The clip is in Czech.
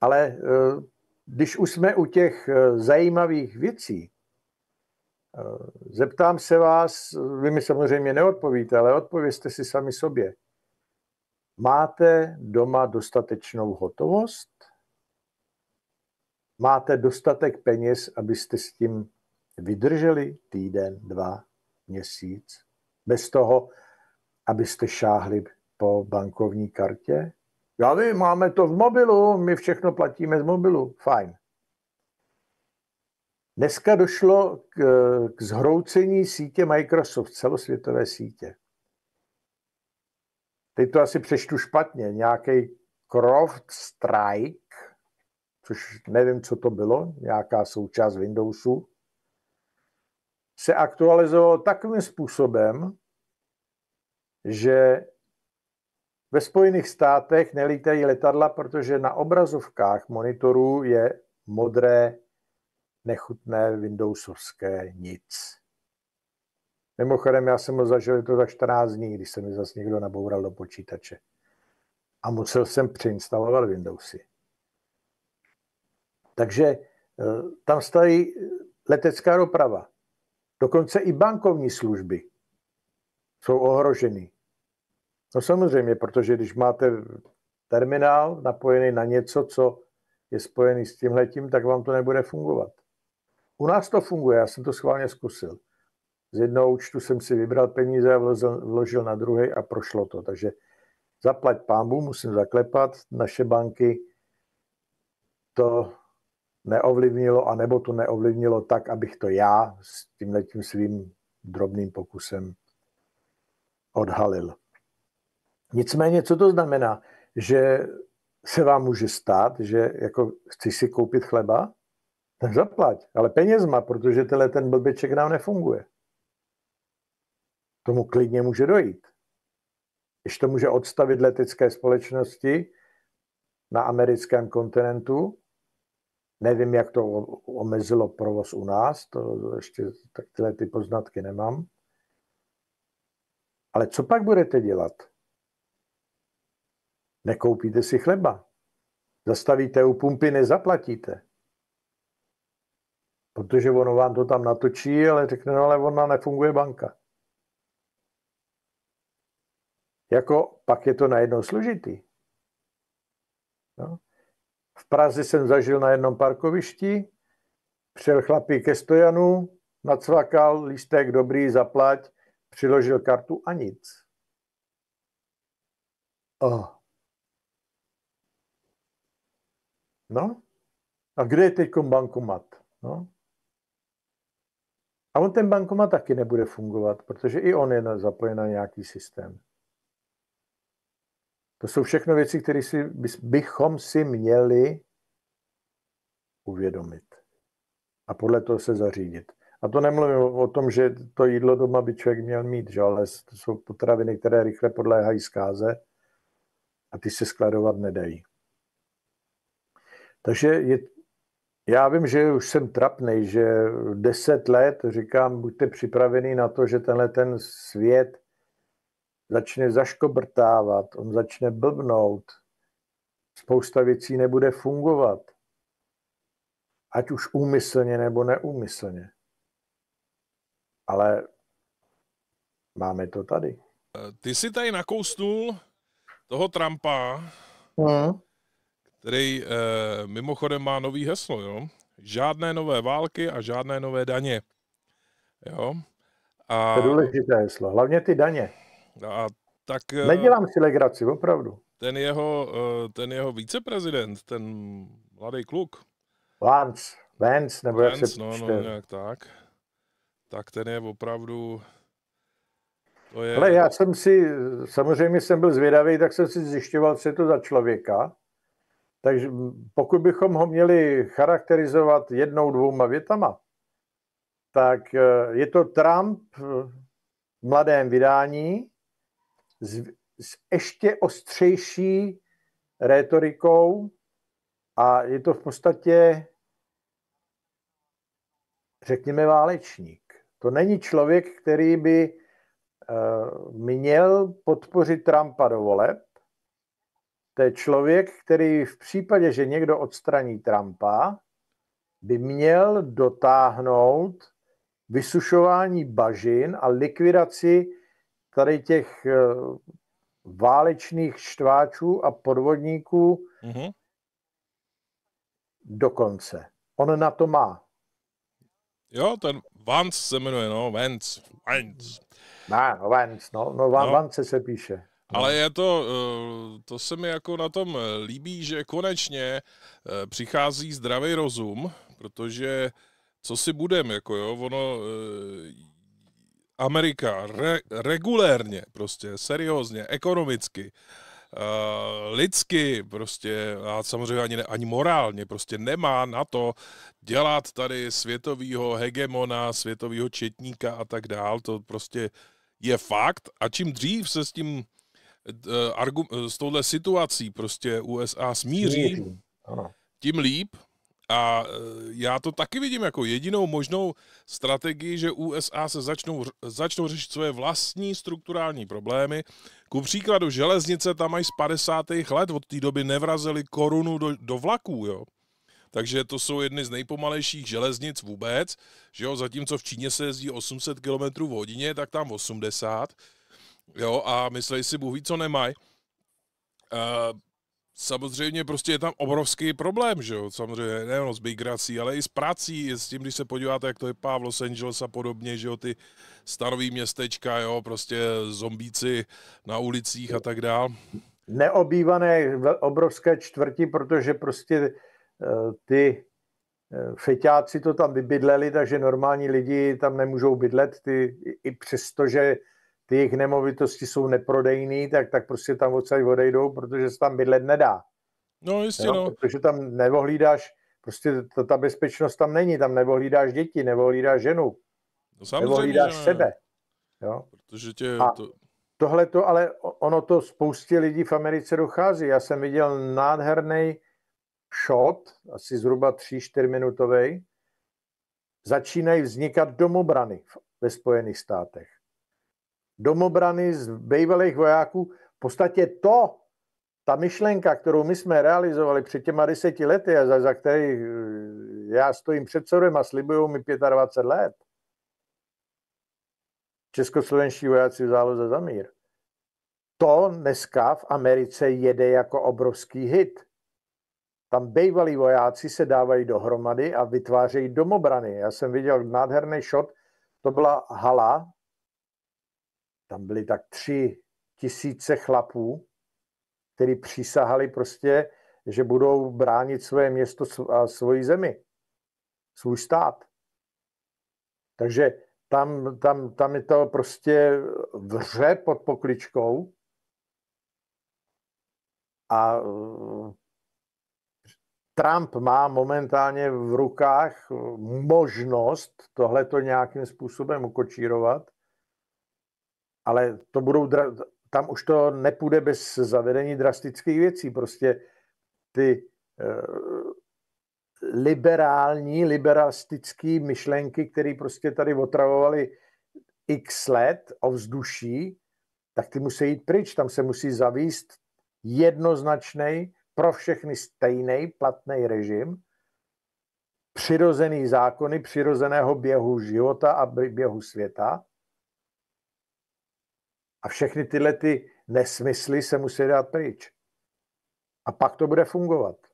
Ale eh, když už jsme u těch eh, zajímavých věcí, eh, zeptám se vás, vy mi samozřejmě neodpovíte, ale odpověste si sami sobě. Máte doma dostatečnou hotovost? Máte dostatek peněz, abyste s tím vydrželi týden, dva, měsíc, bez toho, abyste šáhli po bankovní kartě? Já vím, máme to v mobilu, my všechno platíme z mobilu, fajn. Dneska došlo k, k zhroucení sítě Microsoft, celosvětové sítě. Teď to asi přečtu špatně, nějaký Croft Strike, což nevím, co to bylo, nějaká součást Windowsu, se aktualizovalo takovým způsobem, že ve Spojených státech nelítají letadla, protože na obrazovkách monitorů je modré, nechutné Windowsovské nic. Mimochodem, já jsem ho zažil to za 14 dní, když se mi zase někdo naboural do počítače. A musel jsem přeinstalovat Windowsy. Takže eh, tam stojí letecká doprava. Dokonce i bankovní služby jsou ohroženy. No samozřejmě, protože když máte terminál napojený na něco, co je spojený s tímhletím, tak vám to nebude fungovat. U nás to funguje, já jsem to schválně zkusil. Z jednoho účtu jsem si vybral peníze a vložil, vložil na druhý a prošlo to. Takže zaplať pámbu, musím zaklepat, naše banky to neovlivnilo, anebo to neovlivnilo tak, abych to já s tímhletím svým drobným pokusem odhalil. Nicméně, co to znamená? Že se vám může stát, že jako chceš si koupit chleba, tak zaplať, ale má, protože tenhle ten blbeček nám nefunguje. Tomu klidně může dojít. Když to může odstavit letecké společnosti na americkém kontinentu, nevím, jak to omezilo provoz u nás, to ještě tak tyhle ty poznatky nemám. Ale co pak budete dělat? Nekoupíte si chleba. Zastavíte u pumpy, nezaplatíte. Protože ono vám to tam natočí, ale řekne, no ale ona nefunguje banka. Jako pak je to najednou složitý. No. V Praze jsem zažil na jednom parkovišti, přijel chlapík ke stojanu, nacvakal lístek dobrý, zaplať, přiložil kartu a nic. Oh. No, a kde je teď bankomat? No. A on ten bankomat taky nebude fungovat, protože i on je zapojen na nějaký systém. To jsou všechno věci, které si, bychom si měli uvědomit. A podle toho se zařídit. A to nemluvím o tom, že to jídlo doma by člověk měl mít, že? ale to jsou potraviny, které rychle podléhají zkáze a ty se skladovat nedají. Takže je, já vím, že už jsem trapný, že deset let říkám, buďte připravený na to, že tenhle ten svět začne zaškobrtávat, on začne blbnout, spousta věcí nebude fungovat, ať už úmyslně nebo neúmyslně. Ale máme to tady. Ty jsi tady nakousnul toho Trumpa. Mm který e, mimochodem má nový heslo, jo? Žádné nové války a žádné nové daně. Jo? A, to je důležité heslo, hlavně ty daně. No a tak, eh, Nedělám si legraci, opravdu. Ten jeho, eh, ten jeho viceprezident, ten mladý kluk. Vance, Vance, nebo Vance, jak se no, no, nějak tak. Tak ten je opravdu, to je... Ale já jsem si, samozřejmě jsem byl zvědavý, tak jsem si zjišťoval, co je to za člověka. Takže pokud bychom ho měli charakterizovat jednou, dvouma větama, tak eh, je to Trump v eh, mladém vydání s, s ještě ostřejší rétorikou a je to v podstatě, řekněme, válečník. To není člověk, který by eh, měl podpořit Trumpa do voleb, to je člověk, který v případě, že někdo odstraní Trumpa, by měl dotáhnout vysušování bažin a likvidaci tady těch eh, válečných štváčů a podvodníků mm-hmm. dokonce. On na to má. Jo, ten Vance se jmenuje, no, Vance, Vance. No, Vance, no, no, no. Vance se píše. No. Ale je to, eh, to se mi jako na tom eh, líbí, že konečně eh, přichází zdravý rozum, protože co si budem, jako jo, ono Amerika re, regulérně, prostě seriózně, ekonomicky, Uh, lidsky prostě a samozřejmě ani, ani morálně prostě nemá na to dělat tady světového hegemona, světového četníka a tak dál. To prostě je fakt a čím dřív se s tím Eh, eh, s touhle situací prostě USA smíří, tím líp. A eh, já to taky vidím jako jedinou možnou strategii, že USA se začnou, začnou řešit své vlastní strukturální problémy. Ku příkladu železnice tam mají z 50. let, od té doby nevrazili korunu do, do vlaků, jo. Takže to jsou jedny z nejpomalejších železnic vůbec, že jo, zatímco v Číně se jezdí 800 km v hodině, tak tam 80 jo, a myslí si, Bůh ví, co nemají. Uh, samozřejmě prostě je tam obrovský problém, že jo, samozřejmě nejen s migrací, ale i s prací, i s tím, když se podíváte, jak to je v Los Angeles a podobně, že jo, ty starový městečka, jo, prostě zombíci na ulicích a tak dál. Neobývané obrovské čtvrti, protože prostě e, ty e, feťáci to tam vybydleli, takže normální lidi tam nemůžou bydlet, ty, i přesto, že ty jejich nemovitosti jsou neprodejný, tak, tak prostě tam odsaď odejdou, protože se tam bydlet nedá. No jistě, no. Protože tam nevohlídáš, prostě ta, ta bezpečnost tam není, tam nevohlídáš děti, nevohlídáš ženu, no, samozřejmě, nevohlídáš ne. sebe. Jo? Protože tě A to... Tohle to, ale ono to spoustě lidí v Americe dochází. Já jsem viděl nádherný shot, asi zhruba 3-4 minutový, začínají vznikat domobrany ve Spojených státech domobrany z bývalých vojáků. V podstatě to, ta myšlenka, kterou my jsme realizovali před těma deseti lety a za, za který eh, já stojím před sorem a slibuju mi 25 let, českoslovenští vojáci v záloze za mír, to dneska v Americe jede jako obrovský hit. Tam bývalí vojáci se dávají dohromady a vytvářejí domobrany. Já jsem viděl nádherný shot, to byla hala tam byly tak tři tisíce chlapů, kteří přísahali prostě, že budou bránit své město a svoji zemi, svůj stát. Takže tam, tam, tam je to prostě vře pod pokličkou a eh, Trump má momentálně v rukách možnost tohleto nějakým způsobem ukočírovat, ale to budou, dra- tam už to nepůjde bez zavedení drastických věcí. Prostě ty eh, liberální, liberalistické myšlenky, které prostě tady otravovaly x let vzduší, tak ty musí jít pryč. Tam se musí zavíst jednoznačný, pro všechny stejný platný režim, přirozený zákony, přirozeného běhu života a běhu světa a všechny tyhle ty nesmysly se musí dát pryč. A pak to bude fungovat.